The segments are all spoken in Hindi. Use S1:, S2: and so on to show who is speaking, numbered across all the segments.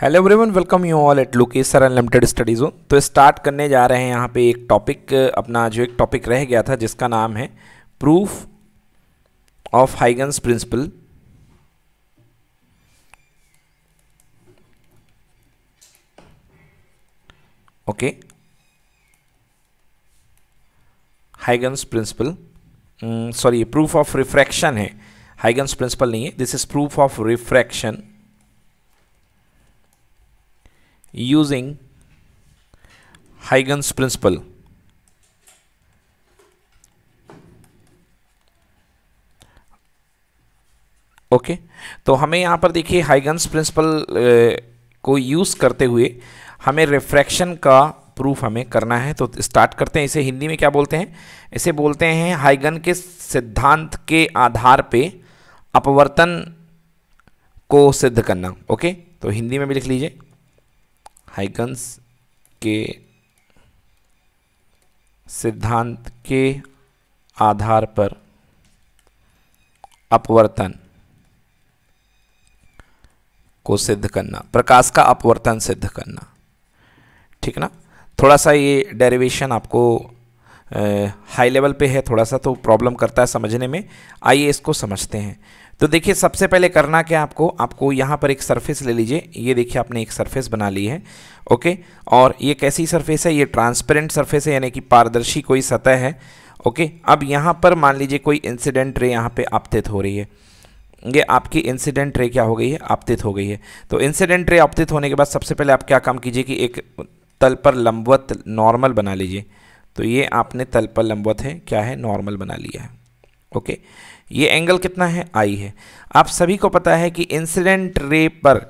S1: Hello everyone welcome you all at Lukesh sir unlimited studies तो स्टार्ट करने जा रहे हैं यहाँ पे एक टॉपिक अपना जो एक टॉपिक रह गया था जिसका नाम है proof of Huygens principle okay Huygens principle sorry proof of refraction है हाइगन्स प्रिंसिपल नहीं है this is proof of refraction using Huygens principle. Okay okay. तो हमें यहाँ पर देखिए हाइगन्स प्रिंसिपल को यूज़ करते हुए हमें रिफ्रैक्शन का प्रूफ हमें करना है तो स्टार्ट करते हैं इसे हिंदी में क्या बोलते हैं इसे बोलते हैं हाइगन के सिद्धांत के आधार पे अपवर्तन को सिद्ध करना ओके तो हिंदी में भी लिख लीजिए हाइगन्स के सिद्धांत के आधार पर अपवर्तन को सिद्ध करना प्रकाश का अपवर्तन सिद्ध करना ठीक ना थोड़ा सा ये डेरिवेशन आपको हाई लेवल पे है थोड़ा सा तो प्रॉब्लम करता है समझने में आइए इसको समझते हैं तो देखिए सबसे पहले करना क्या आपको आपको यहाँ पर एक सरफेस ले लीजिए ये देखिए आपने एक सरफेस बना ली है ओके और ये कैसी सरफेस है ये ट्रांसपेरेंट सरफेस है यानी कि पारदर्शी कोई सतह है ओके अब यहाँ पर मान लीजिए कोई इंसिडेंट रे यहाँ पे आपतित हो रही है ये आपकी इंसिडेंट रे क्या हो गई है आपतित हो गई है तो इंसिडेंट रे आपतित होने के बाद सबसे पहले आप क्या काम कीजिए कि एक तल पर लंबवत नॉर्मल बना लीजिए तो ये आपने तल पर लंबवत है क्या है नॉर्मल बना लिया है ओके ये एंगल कितना है आई है आप सभी को पता है कि इंसिडेंट रे पर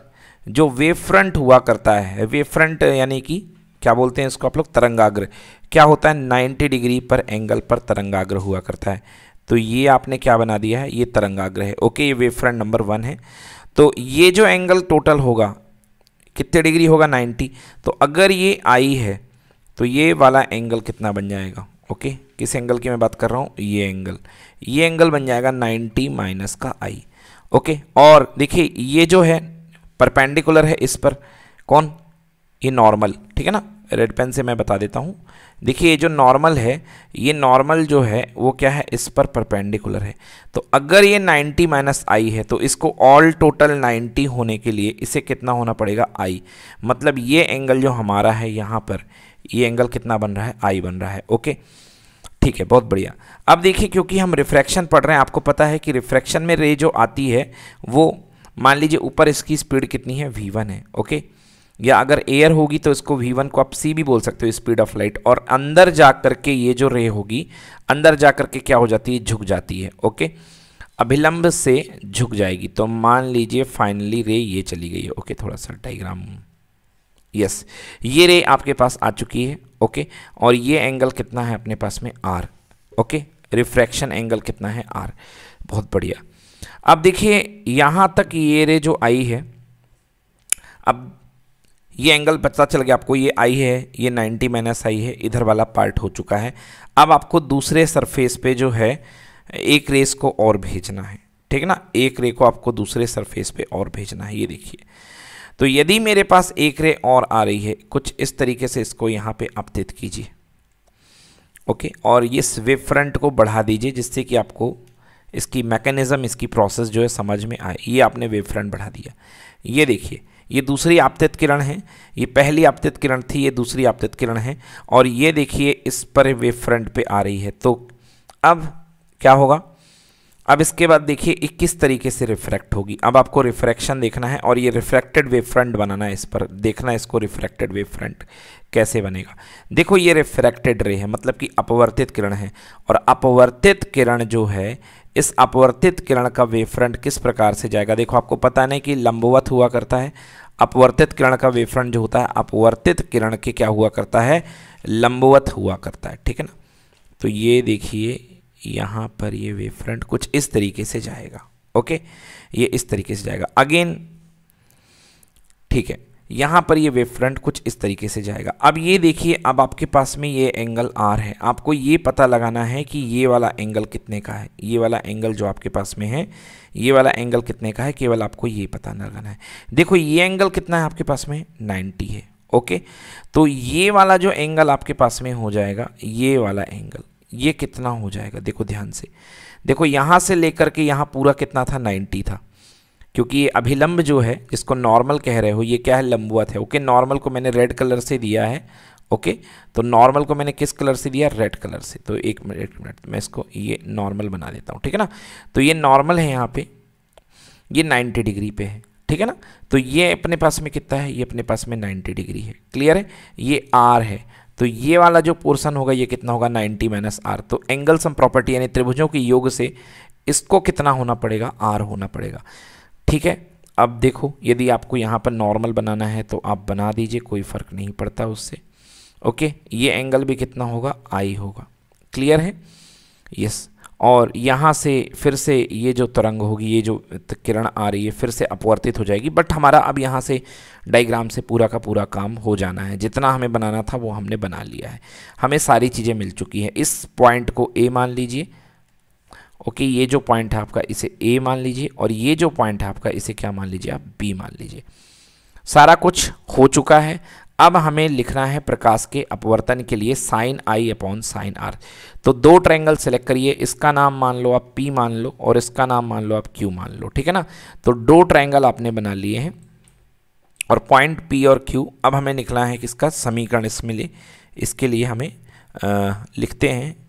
S1: जो वेव फ्रंट हुआ करता है वेव फ्रंट यानी कि क्या बोलते हैं इसको आप लोग तरंगाग्र क्या होता है 90 डिग्री पर एंगल पर तरंगाग्र हुआ करता है तो ये आपने क्या बना दिया है ये तरंगाग्र है ओके ये वेव फ्रंट नंबर वन है तो ये जो एंगल टोटल होगा कितने डिग्री होगा 90 तो अगर ये आई है तो ये वाला एंगल कितना बन जाएगा ओके किस एंगल की मैं बात कर रहा हूँ ये एंगल ये एंगल बन जाएगा 90 माइनस का आई ओके और देखिए ये जो है परपेंडिकुलर है इस पर कौन ये नॉर्मल ठीक है ना रेड पेन से मैं बता देता हूँ देखिए ये जो नॉर्मल है ये नॉर्मल जो है वो क्या है इस पर परपेंडिकुलर है तो अगर ये 90 माइनस आई है तो इसको ऑल टोटल 90 होने के लिए इसे कितना होना पड़ेगा आई मतलब ये एंगल जो हमारा है यहाँ पर ये एंगल कितना बन रहा है आई बन रहा है ओके ठीक है बहुत बढ़िया अब देखिए क्योंकि हम रिफ्रैक्शन पढ़ रहे हैं आपको पता है कि रिफ्रैक्शन में रे जो आती है वो मान लीजिए ऊपर इसकी स्पीड कितनी है वी है ओके या अगर एयर होगी तो इसको वी को आप सी भी बोल सकते हो स्पीड ऑफ लाइट और अंदर जा करके ये जो रे होगी अंदर जा करके क्या हो जाती है झुक जाती है ओके अभिलंब से झुक जाएगी तो मान लीजिए फाइनली रे ये चली गई है ओके थोड़ा सा डाइग्राम यस ये रे आपके पास आ चुकी है ओके और ये एंगल कितना है अपने पास में आर ओके रिफ्रैक्शन एंगल कितना है आर बहुत बढ़िया अब देखिए यहाँ तक ये रे जो आई है अब ये एंगल पता चल गया आपको ये आई है ये 90 माइनस आई है इधर वाला पार्ट हो चुका है अब आपको दूसरे सरफेस पे जो है एक रेस को और भेजना है ठीक है ना एक रे को आपको दूसरे सरफेस पे और भेजना है ये देखिए तो यदि मेरे पास एक रे और आ रही है कुछ इस तरीके से इसको यहाँ पे अपतित कीजिए ओके और इस वेब फ्रंट को बढ़ा दीजिए जिससे कि आपको इसकी मैकेनिज़्म इसकी प्रोसेस जो है समझ में आए ये आपने वेब फ्रंट बढ़ा दिया ये देखिए ये दूसरी आपतित किरण है ये पहली आपतित किरण थी ये दूसरी आपतित किरण है और ये देखिए इस पर वेब फ्रंट पर आ रही है तो अब क्या होगा अब इसके बाद देखिए किस तरीके से रिफ्रैक्ट होगी अब आपको रिफ्रैक्शन देखना है और ये रिफ्रैक्टेड वेव फ्रंट बनाना है इस पर देखना है इसको रिफ्रैक्टेड वेव फ्रंट कैसे बनेगा देखो ये रिफ्रैक्टेड रे है मतलब कि अपवर्तित किरण है और अपवर्तित किरण जो है इस अपवर्तित किरण का वेव फ्रंट किस प्रकार से जाएगा देखो आपको पता नहीं कि लंबवत हुआ करता है अपवर्तित किरण का वेव फ्रंट जो होता है अपवर्तित किरण के क्या हुआ करता है लंबवत हुआ करता है ठीक है ना तो ये देखिए यहाँ पर ये वेव फ्रंट कुछ इस तरीके से जाएगा ओके ये इस तरीके से जाएगा अगेन ठीक है यहाँ पर ये वेव फ्रंट कुछ इस तरीके से जाएगा अब ये देखिए अब आपके पास में ये एंगल आर है आपको ये पता लगाना है कि ये वाला एंगल कितने का है ये वाला एंगल जो आपके पास में है ये वाला एंगल कितने का है केवल आपको ये पता लगाना है देखो ये एंगल कितना है आपके पास में नाइन्टी है ओके तो ये वाला जो एंगल आपके पास में हो जाएगा ये वाला एंगल ये कितना हो जाएगा देखो ध्यान से देखो यहाँ से लेकर के यहाँ पूरा कितना था 90 था क्योंकि ये अभिलंब जो है जिसको नॉर्मल कह रहे हो ये क्या है लंबुआत है ओके नॉर्मल को मैंने रेड कलर से दिया है ओके तो नॉर्मल को मैंने किस कलर से दिया रेड कलर से तो एक मिनट एक मिनट मैं इसको ये नॉर्मल बना देता हूँ ठीक है ना तो ये नॉर्मल है यहाँ पे ये 90 डिग्री पे है ठीक है ना तो ये अपने पास में कितना है ये अपने पास में नाइन्टी डिग्री है क्लियर है ये आर है तो ये वाला जो पोर्सन होगा ये कितना होगा 90 माइनस आर तो एंगल सम प्रॉपर्टी यानी त्रिभुजों के योग से इसको कितना होना पड़ेगा आर होना पड़ेगा ठीक है अब देखो यदि आपको यहाँ पर नॉर्मल बनाना है तो आप बना दीजिए कोई फ़र्क नहीं पड़ता उससे ओके ये एंगल भी कितना होगा आई होगा क्लियर है यस और यहाँ से फिर से ये जो तरंग होगी ये जो किरण आ रही है फिर से अपवर्तित हो जाएगी बट हमारा अब यहाँ से डायग्राम से पूरा का पूरा काम हो जाना है जितना हमें बनाना था वो हमने बना लिया है हमें सारी चीज़ें मिल चुकी हैं इस पॉइंट को ए मान लीजिए ओके ये जो पॉइंट है आपका इसे ए मान लीजिए और ये जो पॉइंट है आपका इसे क्या मान लीजिए आप बी मान लीजिए सारा कुछ हो चुका है अब हमें लिखना है प्रकाश के अपवर्तन के लिए sine I upon sine R तो दो ट्रायंगल सेलेक्ट करिए इसका नाम मान लो आप पी मान लो और इसका नाम मान लो आप क्यू मान लो ठीक है ना तो दो ट्रायंगल आपने बना लिए हैं और पॉइंट पी और क्यू अब हमें निकला है किसका समीकरण इसमें लिए इसके लिए हमें आ, लिखते हैं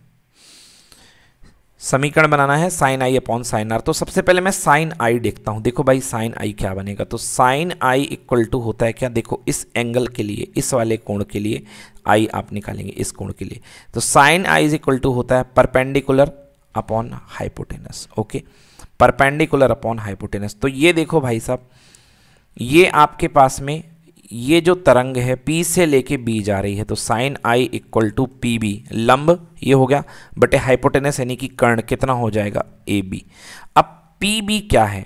S1: समीकरण बनाना है sine I upon sine R तो सबसे पहले मैं साइन आई देखता हूँ देखो भाई साइन आई क्या बनेगा तो साइन आई इक्वल टू होता है क्या देखो इस एंगल के लिए इस वाले कोण के लिए आई आप निकालेंगे इस कोण के लिए तो sine I is equal to होता है perpendicular upon hypotenuse okay perpendicular upon hypotenuse तो ये देखो भाई साहब ये आपके पास में ये जो तरंग है P से लेके B जा रही है तो sine I equal to P B लंब ये हो गया बटे हाइपोटेनस यानी कि कर्ण कितना हो जाएगा ए बी अब पी बी क्या है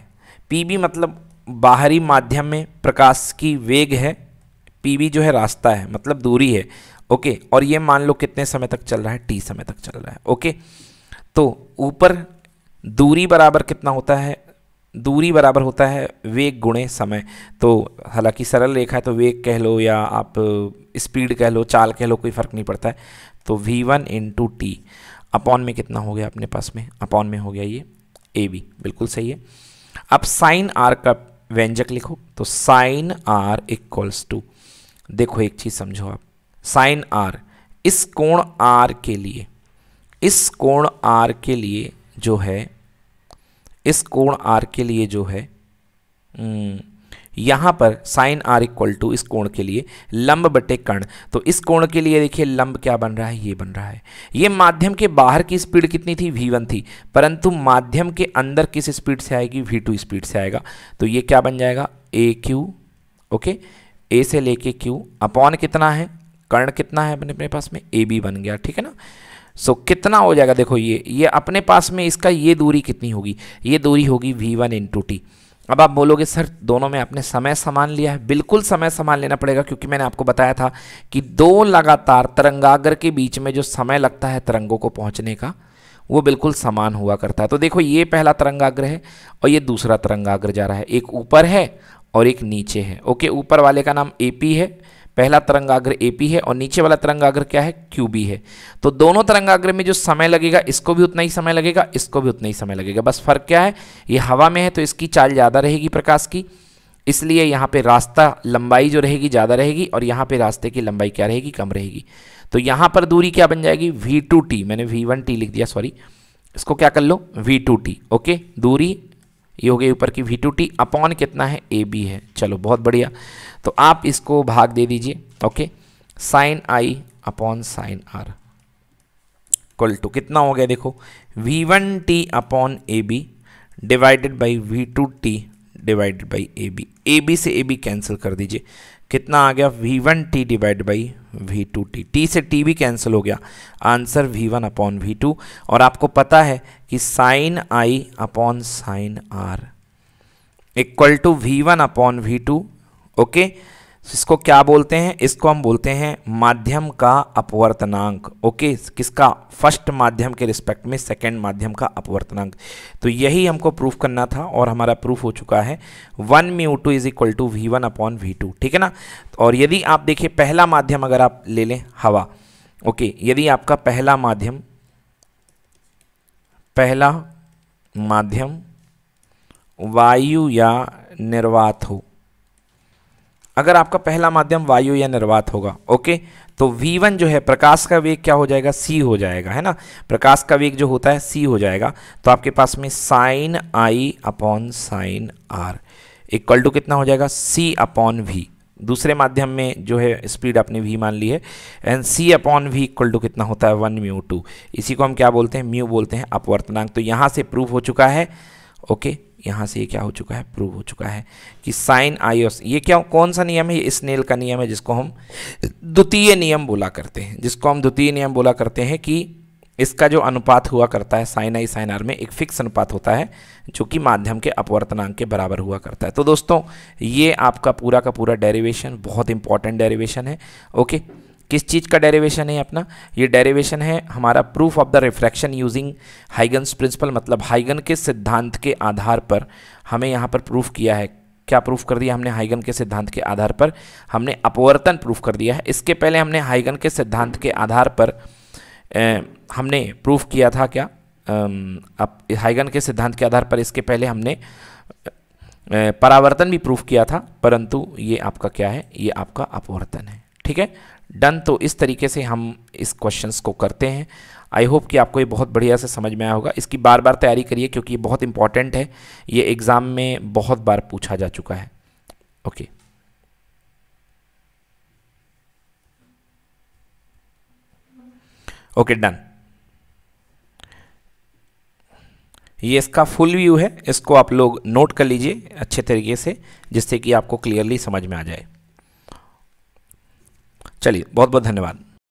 S1: पी बी मतलब बाहरी माध्यम में प्रकाश की वेग है पी बी जो है रास्ता है मतलब दूरी है ओके और ये मान लो कितने समय तक चल रहा है टी समय तक चल रहा है ओके तो ऊपर दूरी बराबर कितना होता है दूरी बराबर होता है वेग गुणे समय तो हालांकि सरल रेखा है तो वेग कह लो या आप स्पीड कह लो चाल कह लो कोई फ़र्क नहीं पड़ता है तो v1 one into T upon में कितना हो गया अपने पास में अपॉन में हो गया ये ए बी बिल्कुल सही है अब साइन आर का व्यंजक लिखो तो साइन आर इक्वल्स टू देखो एक चीज़ समझो आप साइन आर इस कोण आर के लिए इस कोण आर के लिए जो है इस कोण आर के लिए जो है हम्म, यहाँ पर साइन आर इक्वल टू इस कोण के लिए लंब बटे कर्ण तो इस कोण के लिए देखिए लंब क्या बन रहा है ये बन रहा है ये माध्यम के बाहर की स्पीड कितनी थी वी वन थी परंतु माध्यम के अंदर किस स्पीड से आएगी वी टू स्पीड से आएगा तो ये क्या बन जाएगा ए क्यू ओके ए से लेके क्यू अपॉन कितना है कर्ण कितना है अपने अपने पास में ए बी बन गया ठीक है ना सो so, कितना हो जाएगा देखो ये ये अपने पास में इसका ये दूरी कितनी होगी ये दूरी होगी वी वन टू टी अब आप बोलोगे सर दोनों में आपने समय समान लिया है बिल्कुल समय समान लेना पड़ेगा क्योंकि मैंने आपको बताया था कि दो लगातार तरंगागर के बीच में जो समय लगता है तरंगों को पहुंचने का वो बिल्कुल समान हुआ करता है तो देखो ये पहला तरंगाग्र है और ये दूसरा तरंगाग्र जा रहा है एक ऊपर है और एक नीचे है ओके ऊपर वाले का नाम ए है पहला तरंगाग्र ए पी है और नीचे वाला तरंगाग्र क्या है क्यू बी है तो दोनों तरंगाग्र में जो समय लगेगा इसको भी उतना ही समय लगेगा इसको भी उतना ही समय लगेगा बस फर्क क्या है ये हवा में है तो इसकी चाल ज़्यादा रहेगी प्रकाश की इसलिए यहाँ पे रास्ता लंबाई जो रहेगी ज़्यादा रहेगी और यहाँ पे रास्ते की लंबाई क्या रहेगी कम रहेगी तो यहाँ पर दूरी क्या बन जाएगी वी टू टी मैंने वी वन टी लिख दिया सॉरी इसको क्या कर लो वी टू टी ओके दूरी ये हो गई ऊपर की वी टू टी अपॉन कितना है ए बी है चलो बहुत बढ़िया तो आप इसको भाग दे दीजिए okay sine I upon sine R equal to कितना हो गया देखो V one T upon A B divided by V two T divided by A B A B से ए बी कैंसिल कर दीजिए कितना आ गया V one T divide by V two T T से टी भी कैंसिल हो गया answer V one upon V two और आपको पता है कि sine I upon sine R equal to V one upon V two okay इसको क्या बोलते हैं इसको हम बोलते हैं माध्यम का अपवर्तनांक ओके किसका फर्स्ट माध्यम के रिस्पेक्ट में सेकंड माध्यम का अपवर्तनांक तो यही हमको प्रूफ करना था और हमारा प्रूफ हो चुका है one mu two is equal to V one upon V two ठीक है ना और यदि आप देखिए पहला माध्यम अगर आप ले लें हवा ओके यदि आपका पहला माध्यम पहला माध्यम वायु या निर्वात हो अगर आपका पहला माध्यम वायु या निर्वात होगा ओके तो V1 जो है प्रकाश का वेग क्या हो जाएगा C हो जाएगा है ना प्रकाश का वेग जो होता है C हो जाएगा तो आपके पास में sine I upon sine R equal to कितना हो जाएगा C अपॉन V दूसरे माध्यम में जो है स्पीड आपने वी मान ली है and C upon V equal to कितना होता है वन म्यू टू इसी को हम क्या बोलते हैं म्यू बोलते हैं अपवर्तनांक तो यहाँ से प्रूफ हो चुका है ओके यहाँ से ये क्या हो चुका है प्रूव हो चुका है कि साइन आयोस ये क्या कौन सा नियम है ये स्नेल का नियम है जिसको हम द्वितीय नियम बोला करते हैं जिसको हम द्वितीय नियम बोला करते हैं कि इसका जो अनुपात हुआ करता है साइन आई साइन आर में एक फिक्स अनुपात होता है जो कि माध्यम के अपवर्तनांक के बराबर हुआ करता है तो दोस्तों ये आपका पूरा का पूरा डेरिवेशन बहुत इंपॉर्टेंट डेरिवेशन है ओके किस चीज़ का डेरिवेशन है अपना ये डेरिवेशन है हमारा proof of the refraction using Huygens principle मतलब हाइगन के सिद्धांत के आधार पर हमें यहाँ पर प्रूफ किया है क्या प्रूफ कर दिया हमने हाइगन के सिद्धांत के आधार पर हमने अपवर्तन प्रूफ कर दिया है इसके पहले हमने हाइगन के सिद्धांत के आधार पर ए, हमने प्रूफ किया था क्या अब हाइगन के सिद्धांत के आधार पर इसके पहले हमने परावर्तन भी प्रूफ किया था परंतु ये आपका क्या है ये आपका अपवर्तन है ठीक है डन तो इस तरीके से हम इस क्वेश्चंस को करते हैं आई होप कि आपको ये बहुत बढ़िया से समझ में आया होगा इसकी बार बार तैयारी करिए क्योंकि ये बहुत इंपॉर्टेंट है ये एग्ज़ाम में बहुत बार पूछा जा चुका है ओके okay. ओके डन ये इसका फुल व्यू है इसको आप लोग नोट कर लीजिए अच्छे तरीके से जिससे कि आपको क्लियरली समझ में आ जाए चलिए बहुत बहुत धन्यवाद